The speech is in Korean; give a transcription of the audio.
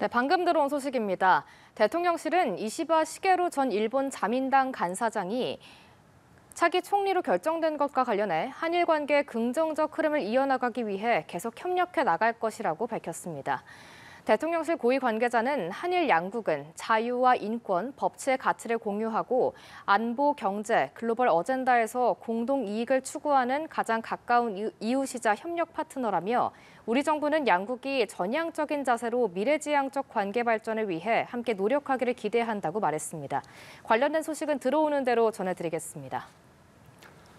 네, 방금 들어온 소식입니다. 대통령실은 이시바 시게로 전 일본 자민당 간사장이 차기 총리로 결정된 것과 관련해 한일 관계 긍정적 흐름을 이어나가기 위해 계속 협력해 나갈 것이라고 밝혔습니다. 대통령실 고위 관계자는 한일 양국은 자유와 인권, 법치의 가치를 공유하고 안보, 경제, 글로벌 어젠다에서 공동 이익을 추구하는 가장 가까운 이웃이자 협력 파트너라며 우리 정부는 양국이 전향적인 자세로 미래지향적 관계 발전을 위해 함께 노력하기를 기대한다고 말했습니다. 관련된 소식은 들어오는 대로 전해드리겠습니다.